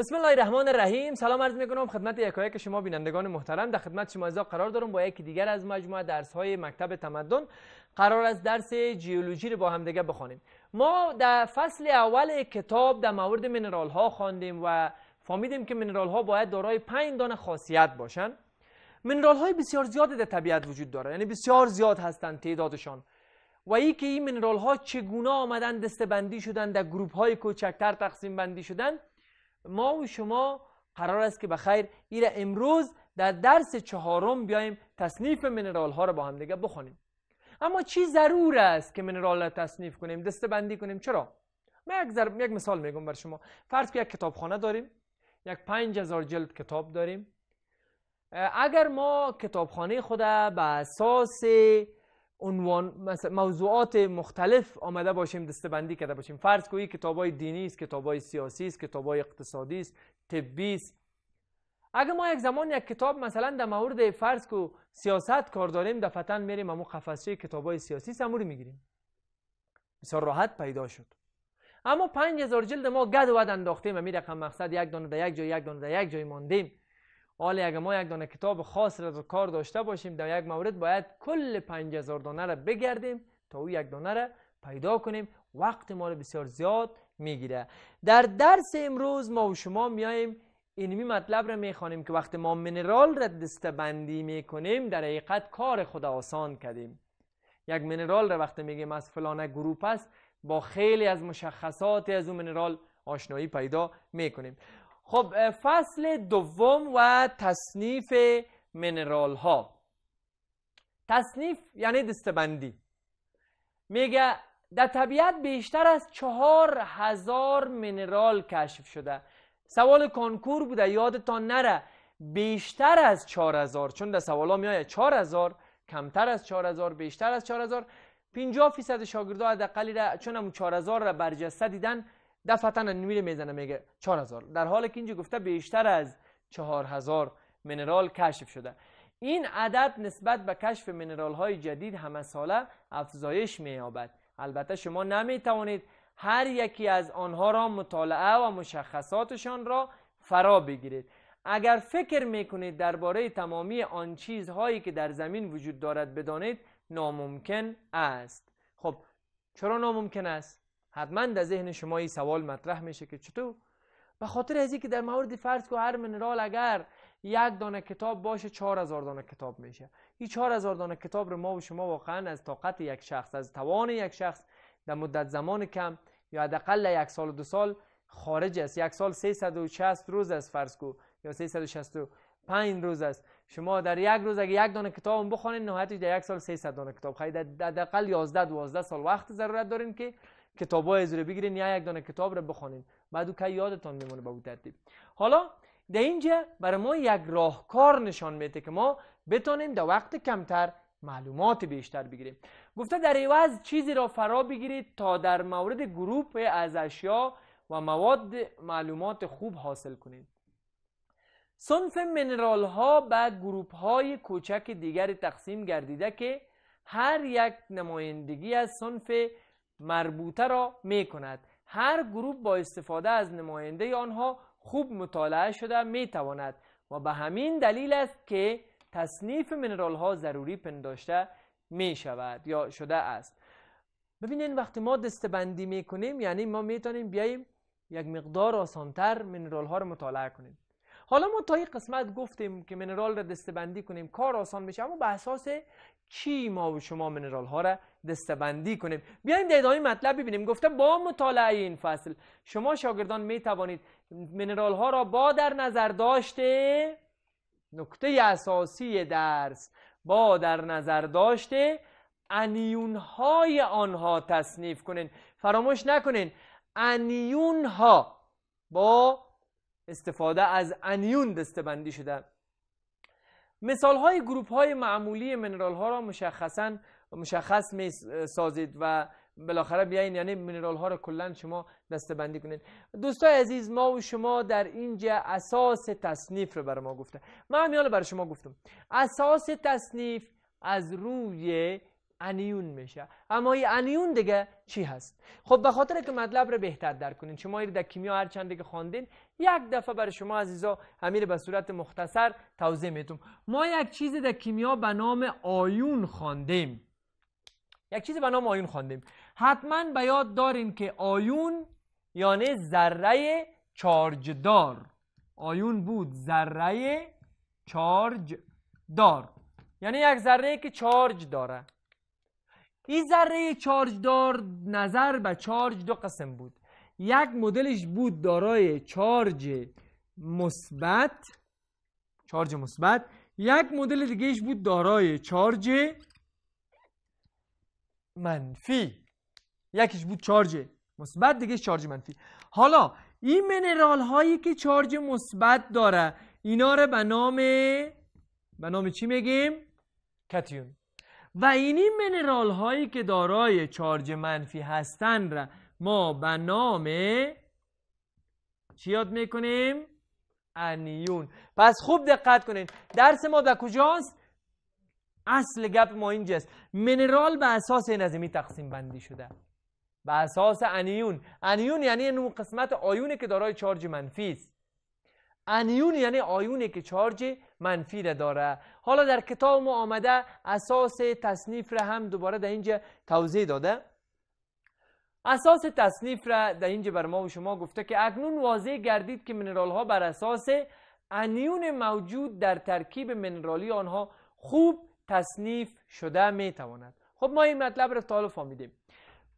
بسم الله الرحمن الرحیم سلام عرض می کنم خدمت یکایک که شما بینندگان محترم در خدمت شما از قرار دارم با یکی دیگر از مجموعه درس های مکتب تمدن قرار از درس جیولوژی رو با هم دیگه بخوانیم ما در فصل اول کتاب در مورد منرال ها خواندیم و فهمیدیم که منرال ها باید دارای 5 دانه خاصیت باشن منرال های بسیار زیاد در طبیعت وجود داره یعنی بسیار زیاد هستند تعدادشان و ای که این منرال ها چگونه آمدن دسته بندی شدن در گروپ های کوچکتر تقسیم بندی شدن ما و شما قرار است که بخیر ایره امروز در درس چهارم بیایم تصنیف منرال ها را با هم دیگه بخونیم اما چی ضرور است که منرال را تصنیف کنیم دسته بندی کنیم چرا من یک, یک مثال میگم بر شما فرض که یک کتابخانه داریم یک 5000 هزار جلد کتاب داریم اگر ما کتابخانه خود به اساس عنوان موضوعات مختلف آمده باشیم دسته بندی کرده باشیم فرض کوی کتابای دینی است کتابای سیاسی است کتابای اقتصادی است طبی است اگر ما یک زمان یک کتاب مثلا در مورد فرض کو سیاست کار داریم دفتن میریم اما قفسه کتابای سیاسی سموری میگیریم بسیار راحت پیدا شد اما 5000 جلد ما گد ود انداختیم و می مقصد یک دانه در یک جای یک دانه در یک جای ماندیم حالی اگر ما یک دانه کتاب خاص را کار داشته باشیم در یک مورد باید کل 5000 دانه را بگردیم تا او یک دانه را پیدا کنیم وقت ما را بسیار زیاد میگیره در درس امروز ما و شما میاییم اینمی مطلب را میخوانیم که وقتی ما منرال را دسته بندی میکنیم در حقیقت کار خود آسان کردیم یک منرال را وقتی میگیم از فلانه گروپ است با خیلی از مشخصات از اون منرال آشنایی پیدا میکنیم خب فصل دوم و تصنیف منرال ها تصنیف یعنی دستبندی میگه در طبیعت بیشتر از چهار هزار منرال کشف شده سوال کنکور بوده یادتان نره بیشتر از چهار هزار چون در سوال ها میایه چهار هزار کمتر از چهار هزار بیشتر از چهار هزار پینجا فیصد شاگردا حداقل را چون چهار هزار را برجسته دیدن دفعتا نمیره میزنه میگه 4000 در حالی که اینجا گفته بیشتر از هزار منرال کشف شده این عدد نسبت به کشف منرال های جدید همه ساله افزایش مییابد البته شما نمیتوانید هر یکی از آنها را مطالعه و مشخصاتشان را فرا بگیرید اگر فکر میکنید درباره تمامی آن چیزهایی که در زمین وجود دارد بدانید ناممکن است خب چرا ناممکن است حتما در ذهن شما این سوال مطرح میشه که چطور به خاطر از که در مورد فرض کو هر منرال اگر یک دانه کتاب باشه چهار هزار دانه کتاب میشه این چهار هزار دانه کتاب رو ما و شما واقعا از طاقت یک شخص از توان یک شخص در مدت زمان کم یا حداقل یک سال و دو سال خارج است یک سال 360 روز است فرض کو یا 365 روز است شما در یک روز اگه یک دانه کتاب بخونید نهایتش در یک سال 300 دانه کتاب خرید حداقل 11 12 سال وقت ضرورت دارین که های رو بگیرین یا یک دانه کتاب رو بخونین بعد که یادتان میمونه به ترتیب حالا در اینجا برای ما یک راهکار نشان میده که ما بتانیم در وقت کمتر معلومات بیشتر بگیریم گفته در ایواز چیزی را فرا بگیرید تا در مورد گروپ از اشیا و مواد معلومات خوب حاصل کنید صنف منرال ها به گروپ های کوچک دیگر تقسیم گردیده که هر یک نمایندگی از صنف مربوطه را می کند هر گروه با استفاده از نماینده آنها خوب مطالعه شده می تواند و به همین دلیل است که تصنیف منرال ها ضروری پنداشته می شود یا شده است ببینین وقتی ما دستبندی می کنیم یعنی ما می بیاییم یک مقدار آسانتر منرال ها را مطالعه کنیم حالا ما تا این قسمت گفتیم که منرال را دستبندی کنیم کار آسان بشه اما به اساس چی ما و شما منرال ها را دستبندی کنیم بیایم در ادامه مطلب ببینیم گفته با مطالعه این فصل شما شاگردان می توانید منرال ها را با در نظر داشته نکته اساسی درس با در نظر داشته انیون های آنها تصنیف کنین فراموش نکنین انیون ها با استفاده از انیون بندی شده مثال های گروپ های معمولی منرال ها را مشخصا مشخص می سازید و بالاخره بیاین یعنی منرال ها را کلا شما دسته بندی کنید دوستای عزیز ما و شما در اینجا اساس تصنیف رو بر ما گفته من میال بر شما گفتم اساس تصنیف از روی انیون میشه اما این انیون دیگه چی هست خب به خاطر که مطلب رو بهتر درک کنین شما در کیمیا هر چند که خواندین یک دفعه برای شما عزیزا همین به صورت مختصر توضیح میتونم ما یک چیز در کیمیا به نام آیون خوندیم. یک چیز به نام آیون خواندیم حتما به یاد دارین که آیون یعنی ذره دار آیون بود ذره چارج دار یعنی یک ذره که چارج داره این ذره چارج دار نظر به چارج دو قسم بود یک مدلش بود دارای چارج مثبت چارج مثبت یک مدل دیگهش بود دارای چارج منفی یکیش بود چارج مثبت دیگه چارج منفی حالا این منرال هایی که چارج مثبت داره اینا رو به نام به نام چی میگیم کتیون و اینی منرال هایی که دارای چارج منفی هستند را ما به نام چی یاد میکنیم؟ انیون پس خوب دقت کنین درس ما در کجاست؟ اصل گپ ما اینجاست منرال به اساس این از تقسیم بندی شده به اساس انیون انیون یعنی اون قسمت آیونه که دارای چارج منفی است انیون یعنی آیونی که چارج منفی را داره حالا در کتاب ما آمده اساس تصنیف را هم دوباره در اینجا توضیح داده اساس تصنیف را در اینجا بر ما و شما گفته که اکنون واضح گردید که منرال ها بر اساس انیون موجود در ترکیب منرالی آنها خوب تصنیف شده می تواند خب ما این مطلب را تا حالا فهمیدیم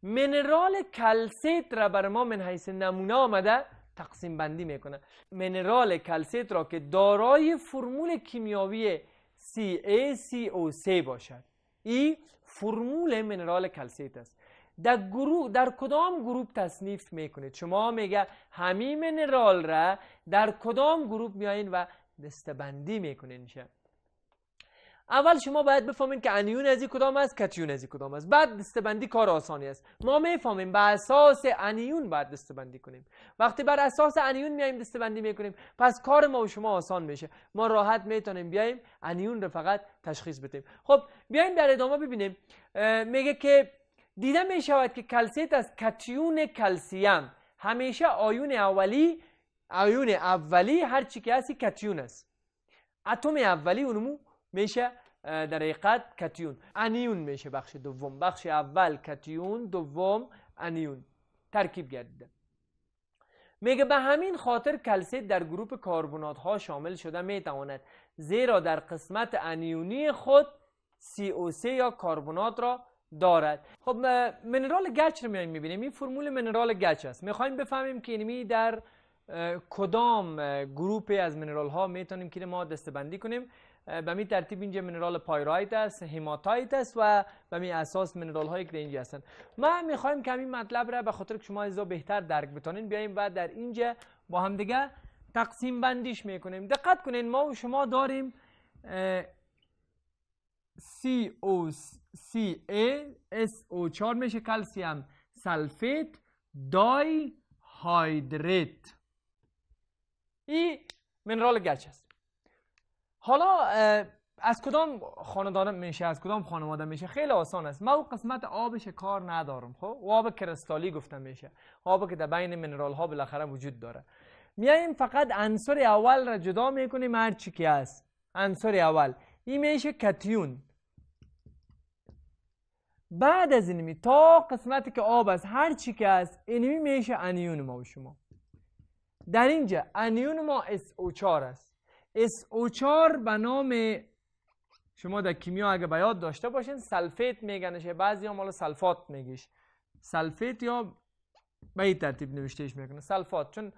منرال کلسیت را بر ما من حیث نمونه آمده تقسیم بندی میکنه منرال کلسیت را که دارای فرمول کیمیاوی CaCO3 باشد ای فرمول منرال کلسیت است در گروه در کدام گروپ تصنیف میکنید شما میگه همین منرال را در کدام گروپ میایین و دستبندی بندی شد اول شما باید بفهمین که انیون از کدام است کتیون از کدام است بعد دستبندی کار آسانی است ما میفهمیم به اساس انیون باید دستبندی کنیم وقتی بر اساس انیون میایم دستبندی میکنیم پس کار ما و شما آسان میشه ما راحت میتونیم بیایم انیون رو فقط تشخیص بدیم خب بیایم در ادامه ببینیم میگه که دیده میشود که کلسیت از کتیون کلسیم همیشه آیون اولی آیون اولی هر چی که کتیون است اتم اولی اونمو میشه در حقیقت کتیون انیون میشه بخش دوم بخش اول کتیون دوم انیون ترکیب گردیده میگه به همین خاطر کلسید در گروه کاربونات ها شامل شده میتواند زیرا در قسمت انیونی خود co سی یا کاربونات را دارد خب منرال گچ رو میبینیم این فرمول منرال گچ است میخوایم بفهمیم که اینمی در کدام گروپ از منرال ها میتونیم که ما دستبندی بندی کنیم به می ترتیب اینجا منرال پایرایت است هیماتایت است و به می اساس منرال های که در اینجا هستند ما میخوایم که این مطلب را به خاطر که شما از بهتر درک بتانین بیایم و در اینجا با هم دیگه تقسیم بندیش میکنیم دقت کنین ما و شما داریم COCA او 4 میشه کلسیم سلفیت دای هایدریت ای منرال گچ است حالا از کدام خانواده میشه از کدام خانواده میشه خیلی آسان است من قسمت آبش کار ندارم خب آب کرستالی گفتم میشه آب که در بین منرال ها بالاخره وجود داره میایم فقط عنصر اول را جدا میکنیم هر چی که است عنصر اول این میشه کتیون بعد از اینمی تا قسمتی که آب است هر چی که است اینمی میشه انیون ما و شما در اینجا انیون ما SO4 است او چار به نام شما در کیمیا اگه به داشته باشین سلفیت میگنش بعضی ها مالا سلفات میگیش سلفیت یا به این ترتیب نوشتهش میکنه سلفات چون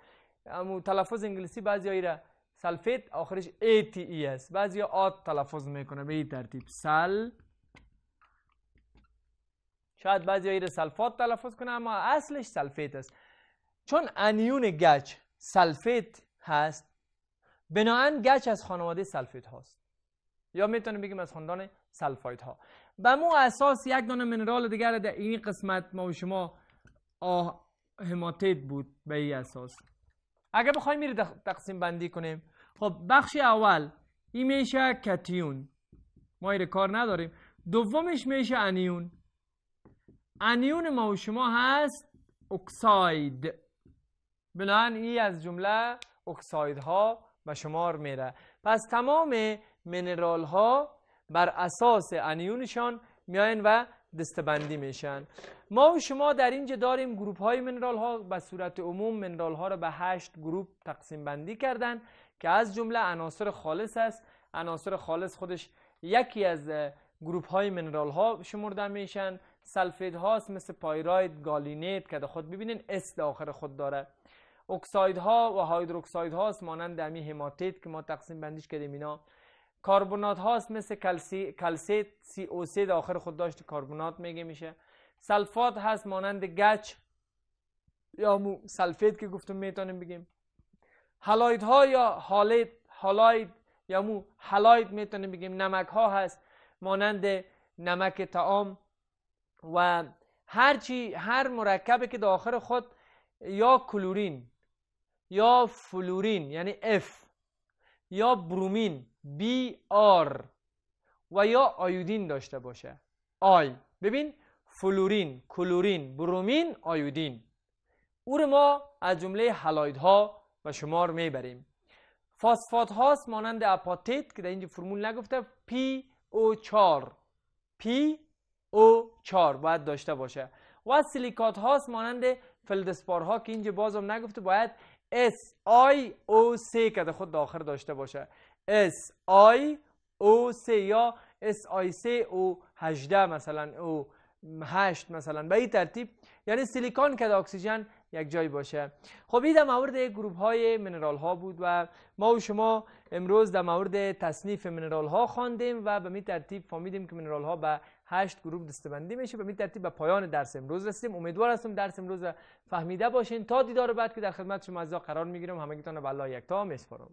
امو تلفظ انگلیسی بعضی را سلفیت آخرش ای است e بعضی آت تلفظ میکنه به این ترتیب سل شاید بعضی را سلفات تلفظ کنه اما اصلش سلفیت است چون انیون گچ سلفیت هست بناهن گچ از خانواده سلفیت هاست یا میتونیم بگیم از خاندان سلفایت ها به مو اساس یک دانه منرال دیگر در این قسمت ما و شما آه بود به این اساس اگر بخوایم میره تقسیم بندی کنیم خب بخش اول این میشه کتیون ما این کار نداریم دومش میشه انیون انیون ما و شما هست اکساید بنابراین این از جمله اکساید ها به شمار میره پس تمام منرال ها بر اساس انیونشان میاین و دستبندی میشن ما و شما در اینجا داریم گروپ های منرال ها به صورت عموم منرال ها را به هشت گروپ تقسیم بندی کردن که از جمله عناصر خالص است عناصر خالص خودش یکی از گروپ های منرال ها شمرده میشن سلفید هاست مثل پایراید گالینیت که خود ببینین اس آخر خود داره اکساید ها و هایدروکساید هاست مانند امی هماتیت که ما تقسیم بندیش کردیم اینا کاربونات هاست مثل کلسیت سی او سی آخر خود داشت کاربونات میگه میشه سلفات هست مانند گچ یا مو سلفیت که گفتم میتونیم بگیم هلاید ها یا هالید هالید یا مو هلاید میتونیم بگیم نمک ها هست مانند نمک تعام و هر چی هر مرکبی که داخل خود یا کلورین یا فلورین یعنی اف یا برومین بی آر و یا آیودین داشته باشه آی ببین فلورین کلورین برومین آیودین او رو ما از جمله ها و شمار میبریم فاسفات هاست مانند اپاتیت که در اینجا فرمول نگفته پی او 4 پی او 4 باید داشته باشه و سیلیکات هاست مانند فلدسپار ها که اینجا هم نگفته باید S I O C که خود داخل داشته باشه S I O C یا S I C O 18 مثلا او 8 مثلا به این ترتیب یعنی سیلیکون که اکسیژن یک جای باشه خب این در مورد گروپ های منرال ها بود و ما و شما امروز در مورد تصنیف منرال ها خواندیم و به می ترتیب فهمیدیم که منرال ها به هشت گروه دستبندی میشه به می ترتیب به پایان درس امروز رسیدیم امیدوار هستم درس امروز فهمیده باشین تا دیدار بعد که در خدمت شما از قرار میگیرم همگیتان به الله یکتا میسپارم